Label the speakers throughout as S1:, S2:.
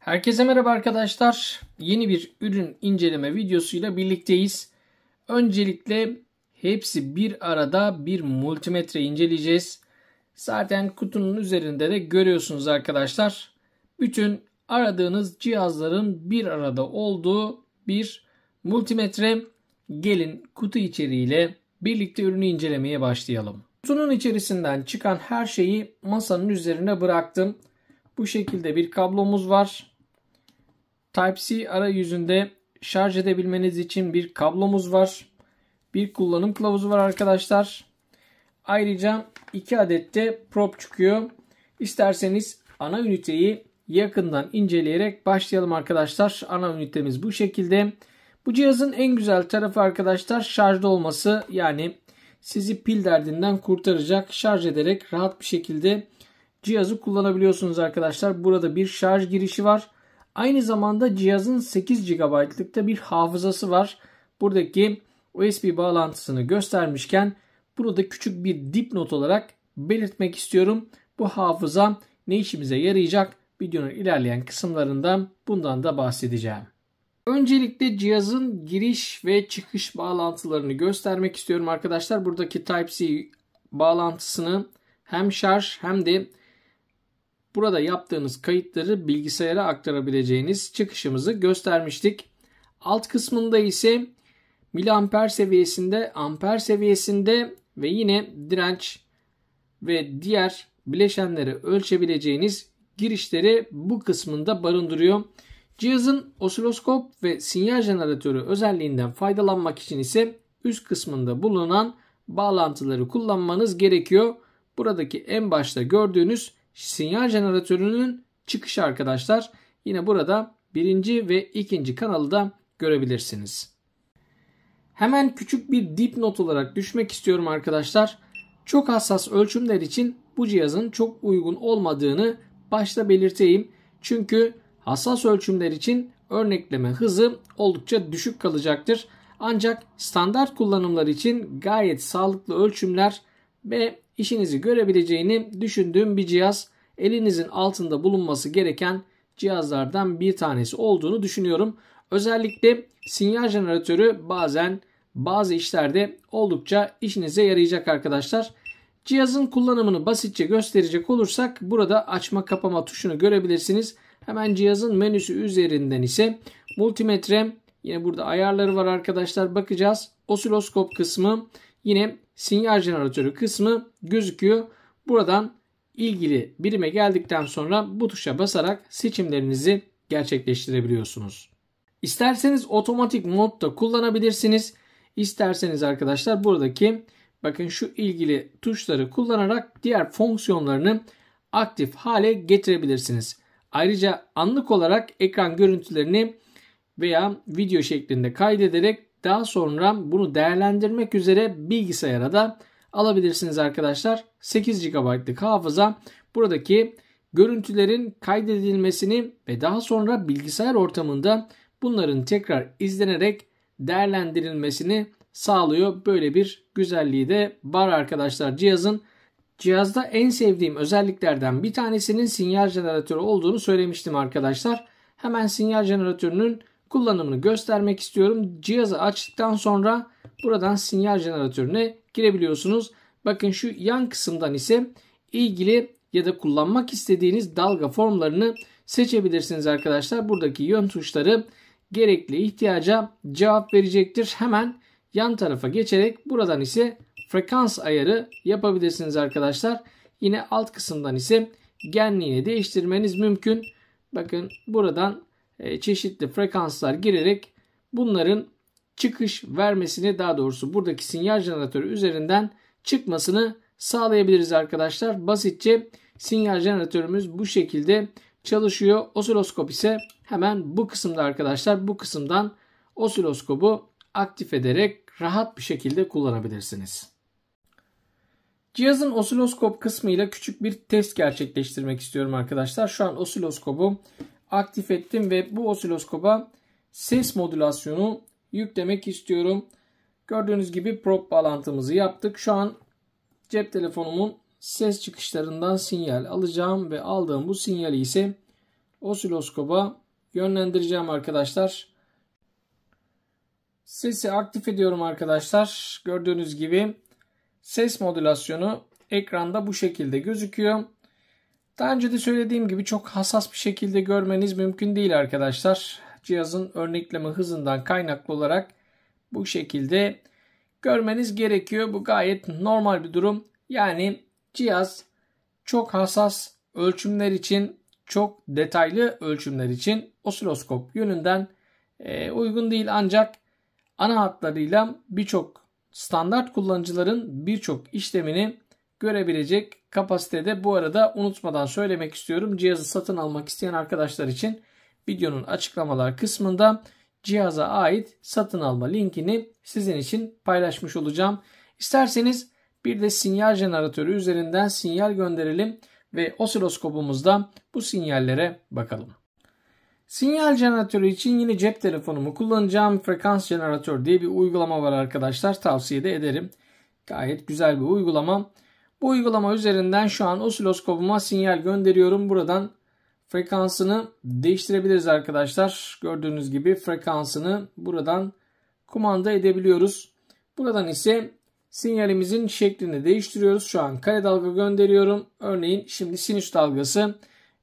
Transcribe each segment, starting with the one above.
S1: Herkese merhaba arkadaşlar. Yeni bir ürün inceleme videosuyla birlikteyiz. Öncelikle hepsi bir arada bir multimetre inceleyeceğiz. Zaten kutunun üzerinde de görüyorsunuz arkadaşlar. Bütün aradığınız cihazların bir arada olduğu bir multimetre. Gelin kutu içeriğiyle birlikte ürünü incelemeye başlayalım. Kutunun içerisinden çıkan her şeyi masanın üzerine bıraktım. Bu şekilde bir kablomuz var. Type-C arayüzünde şarj edebilmeniz için bir kablomuz var. Bir kullanım kılavuzu var arkadaşlar. Ayrıca 2 adet de prop çıkıyor. İsterseniz ana üniteyi yakından inceleyerek başlayalım arkadaşlar. Ana ünitemiz bu şekilde. Bu cihazın en güzel tarafı arkadaşlar şarjda olması. Yani sizi pil derdinden kurtaracak. Şarj ederek rahat bir şekilde cihazı kullanabiliyorsunuz arkadaşlar. Burada bir şarj girişi var. Aynı zamanda cihazın 8 GB'lık bir hafızası var. Buradaki USB bağlantısını göstermişken burada küçük bir dipnot olarak belirtmek istiyorum. Bu hafıza ne işimize yarayacak? Videonun ilerleyen kısımlarından bundan da bahsedeceğim. Öncelikle cihazın giriş ve çıkış bağlantılarını göstermek istiyorum arkadaşlar. Buradaki Type-C bağlantısını hem şarj hem de Burada yaptığınız kayıtları bilgisayara aktarabileceğiniz çıkışımızı göstermiştik. Alt kısmında ise miliamper seviyesinde, amper seviyesinde ve yine direnç ve diğer bileşenleri ölçebileceğiniz girişleri bu kısmında barındırıyor. Cihazın osiloskop ve sinyal jeneratörü özelliğinden faydalanmak için ise üst kısmında bulunan bağlantıları kullanmanız gerekiyor. Buradaki en başta gördüğünüz sinyal jeneratörünün çıkışı arkadaşlar. Yine burada birinci ve ikinci kanalı da görebilirsiniz. Hemen küçük bir dipnot olarak düşmek istiyorum arkadaşlar. Çok hassas ölçümler için bu cihazın çok uygun olmadığını başta belirteyim. Çünkü hassas ölçümler için örnekleme hızı oldukça düşük kalacaktır. Ancak standart kullanımlar için gayet sağlıklı ölçümler ve işinizi görebileceğini düşündüğüm bir cihaz elinizin altında bulunması gereken cihazlardan bir tanesi olduğunu düşünüyorum. Özellikle sinyal jeneratörü bazen bazı işlerde oldukça işinize yarayacak arkadaşlar. Cihazın kullanımını basitçe gösterecek olursak burada açma kapama tuşunu görebilirsiniz. Hemen cihazın menüsü üzerinden ise multimetre yine burada ayarları var arkadaşlar bakacağız. Osiloskop kısmı yine sinyal jeneratörü kısmı gözüküyor. Buradan ilgili birime geldikten sonra bu tuşa basarak seçimlerinizi gerçekleştirebiliyorsunuz. İsterseniz otomatik mod da kullanabilirsiniz. İsterseniz arkadaşlar buradaki bakın şu ilgili tuşları kullanarak diğer fonksiyonlarını aktif hale getirebilirsiniz. Ayrıca anlık olarak ekran görüntülerini veya video şeklinde kaydederek daha sonra bunu değerlendirmek üzere bilgisayara da alabilirsiniz arkadaşlar. 8 GB'lık hafıza buradaki görüntülerin kaydedilmesini ve daha sonra bilgisayar ortamında bunların tekrar izlenerek değerlendirilmesini sağlıyor. Böyle bir güzelliği de var arkadaşlar cihazın. Cihazda en sevdiğim özelliklerden bir tanesinin sinyal jeneratörü olduğunu söylemiştim arkadaşlar. Hemen sinyal jeneratörünün kullanımını göstermek istiyorum. Cihazı açtıktan sonra buradan sinyal jeneratörüne girebiliyorsunuz. Bakın şu yan kısımdan ise ilgili ya da kullanmak istediğiniz dalga formlarını seçebilirsiniz arkadaşlar. Buradaki yön tuşları gerekli ihtiyaca cevap verecektir. Hemen yan tarafa geçerek buradan ise frekans ayarı yapabilirsiniz arkadaşlar. Yine alt kısımdan ise genliğini değiştirmeniz mümkün. Bakın buradan e, çeşitli frekanslar girerek bunların çıkış vermesini daha doğrusu buradaki sinyal jeneratörü üzerinden çıkmasını sağlayabiliriz arkadaşlar. Basitçe sinyal jeneratörümüz bu şekilde çalışıyor. Osiloskop ise hemen bu kısımda arkadaşlar bu kısımdan osiloskopu aktif ederek rahat bir şekilde kullanabilirsiniz. Cihazın osiloskop kısmıyla küçük bir test gerçekleştirmek istiyorum arkadaşlar. Şu an osiloskopu aktif ettim ve bu osiloskopa ses modülasyonu yüklemek istiyorum. Gördüğünüz gibi prop bağlantımızı yaptık. Şu an cep telefonumun ses çıkışlarından sinyal alacağım ve aldığım bu sinyali ise osiloskopa yönlendireceğim arkadaşlar. Sesi aktif ediyorum arkadaşlar. Gördüğünüz gibi ses modülasyonu ekranda bu şekilde gözüküyor. Daha önce de söylediğim gibi çok hassas bir şekilde görmeniz mümkün değil arkadaşlar. Cihazın örnekleme hızından kaynaklı olarak bu şekilde görmeniz gerekiyor. Bu gayet normal bir durum. Yani cihaz çok hassas ölçümler için, çok detaylı ölçümler için osiloskop yönünden e, uygun değil ancak ana hatlarıyla birçok standart kullanıcıların birçok işlemini görebilecek kapasitede. Bu arada unutmadan söylemek istiyorum. Cihazı satın almak isteyen arkadaşlar için videonun açıklamalar kısmında cihaza ait satın alma linkini sizin için paylaşmış olacağım. İsterseniz bir de sinyal jeneratörü üzerinden sinyal gönderelim ve osiloskopumuzda bu sinyallere bakalım. Sinyal jeneratörü için yine cep telefonumu kullanacağım. Frekans jeneratör diye bir uygulama var arkadaşlar. Tavsiye de ederim. Gayet güzel bir uygulama. Bu uygulama üzerinden şu an osiloskopuma sinyal gönderiyorum. Buradan frekansını değiştirebiliriz arkadaşlar. Gördüğünüz gibi frekansını buradan kumanda edebiliyoruz. Buradan ise sinyalimizin şeklini değiştiriyoruz. Şu an kare dalga gönderiyorum. Örneğin şimdi sinüs dalgası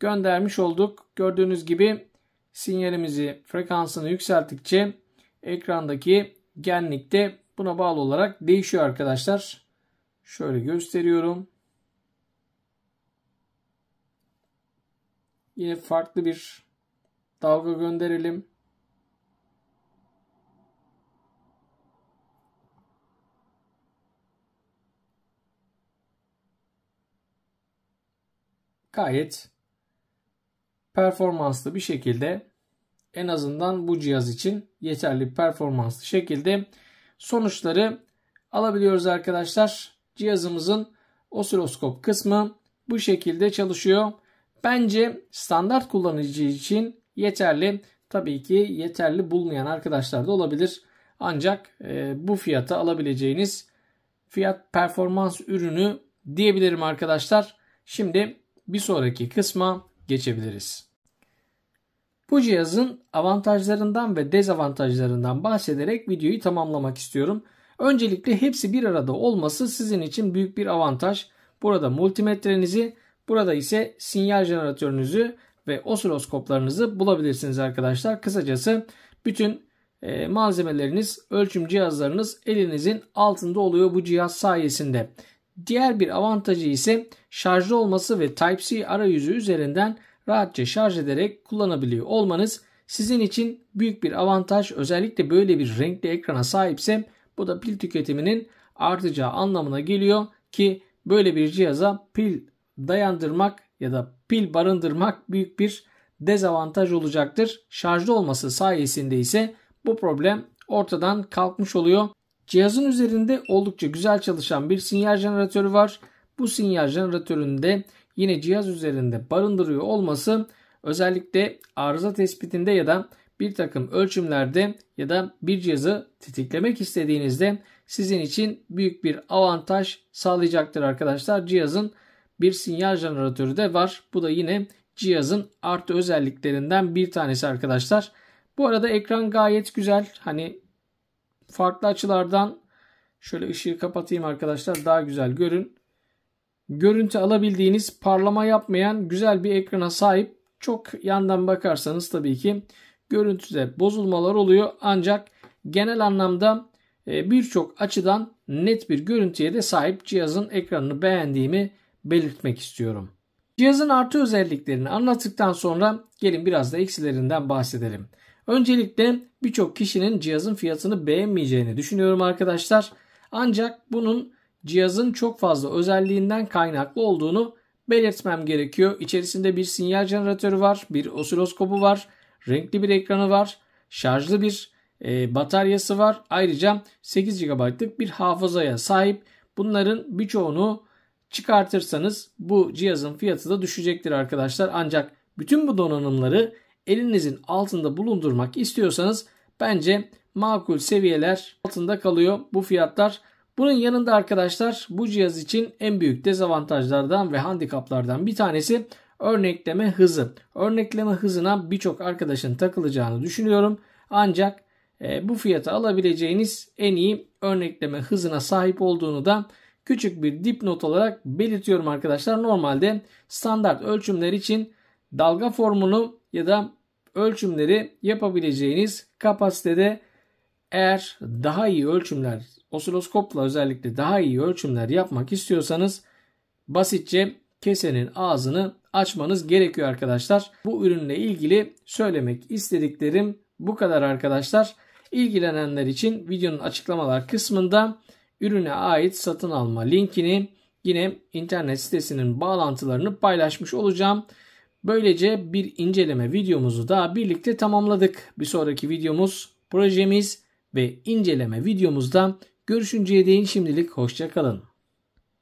S1: göndermiş olduk. Gördüğünüz gibi sinyalimizi frekansını yükselttikçe ekrandaki genlikte buna bağlı olarak değişiyor arkadaşlar. Şöyle gösteriyorum. Yine farklı bir dalga gönderelim. Gayet performanslı bir şekilde en azından bu cihaz için yeterli performanslı şekilde sonuçları alabiliyoruz arkadaşlar cihazımızın osiloskop kısmı bu şekilde çalışıyor. Bence standart kullanıcı için yeterli. Tabii ki yeterli bulmayan arkadaşlar da olabilir. Ancak e, bu fiyata alabileceğiniz fiyat performans ürünü diyebilirim arkadaşlar. Şimdi bir sonraki kısma geçebiliriz. Bu cihazın avantajlarından ve dezavantajlarından bahsederek videoyu tamamlamak istiyorum. Öncelikle hepsi bir arada olması sizin için büyük bir avantaj. Burada multimetrenizi, burada ise sinyal jeneratörünüzü ve osiloskoplarınızı bulabilirsiniz arkadaşlar. Kısacası bütün e, malzemeleriniz, ölçüm cihazlarınız elinizin altında oluyor bu cihaz sayesinde. Diğer bir avantajı ise şarjlı olması ve Type-C arayüzü üzerinden rahatça şarj ederek kullanabiliyor olmanız sizin için büyük bir avantaj. Özellikle böyle bir renkli ekrana sahipse bu da pil tüketiminin artacağı anlamına geliyor ki böyle bir cihaza pil dayandırmak ya da pil barındırmak büyük bir dezavantaj olacaktır. Şarjlı olması sayesinde ise bu problem ortadan kalkmış oluyor. Cihazın üzerinde oldukça güzel çalışan bir sinyal jeneratörü var. Bu sinyal jeneratöründe yine cihaz üzerinde barındırıyor olması özellikle arıza tespitinde ya da bir takım ölçümlerde ya da bir cihazı tetiklemek istediğinizde sizin için büyük bir avantaj sağlayacaktır arkadaşlar. Cihazın bir sinyal jeneratörü de var. Bu da yine cihazın artı özelliklerinden bir tanesi arkadaşlar. Bu arada ekran gayet güzel. Hani farklı açılardan şöyle ışığı kapatayım arkadaşlar daha güzel görün. Görüntü alabildiğiniz parlama yapmayan güzel bir ekrana sahip. Çok yandan bakarsanız tabii ki görüntüde bozulmalar oluyor. Ancak genel anlamda e, birçok açıdan net bir görüntüye de sahip cihazın ekranını beğendiğimi belirtmek istiyorum. Cihazın artı özelliklerini anlattıktan sonra gelin biraz da eksilerinden bahsedelim. Öncelikle birçok kişinin cihazın fiyatını beğenmeyeceğini düşünüyorum arkadaşlar. Ancak bunun cihazın çok fazla özelliğinden kaynaklı olduğunu belirtmem gerekiyor. İçerisinde bir sinyal jeneratörü var, bir osiloskopu var, renkli bir ekranı var. Şarjlı bir e, bataryası var. Ayrıca 8 GB'lık bir hafızaya sahip. Bunların birçoğunu çıkartırsanız bu cihazın fiyatı da düşecektir arkadaşlar. Ancak bütün bu donanımları elinizin altında bulundurmak istiyorsanız bence makul seviyeler altında kalıyor bu fiyatlar. Bunun yanında arkadaşlar bu cihaz için en büyük dezavantajlardan ve handikaplardan bir tanesi Örnekleme hızı. Örnekleme hızına birçok arkadaşın takılacağını düşünüyorum. Ancak e, bu fiyata alabileceğiniz en iyi örnekleme hızına sahip olduğunu da küçük bir dipnot olarak belirtiyorum arkadaşlar. Normalde standart ölçümler için dalga formunu ya da ölçümleri yapabileceğiniz kapasitede eğer daha iyi ölçümler, osiloskopla özellikle daha iyi ölçümler yapmak istiyorsanız basitçe kesenin ağzını açmanız gerekiyor arkadaşlar. Bu ürünle ilgili söylemek istediklerim bu kadar arkadaşlar. İlgilenenler için videonun açıklamalar kısmında ürüne ait satın alma linkini yine internet sitesinin bağlantılarını paylaşmış olacağım. Böylece bir inceleme videomuzu da birlikte tamamladık. Bir sonraki videomuz, projemiz ve inceleme videomuzda görüşünceye değin şimdilik hoşçakalın.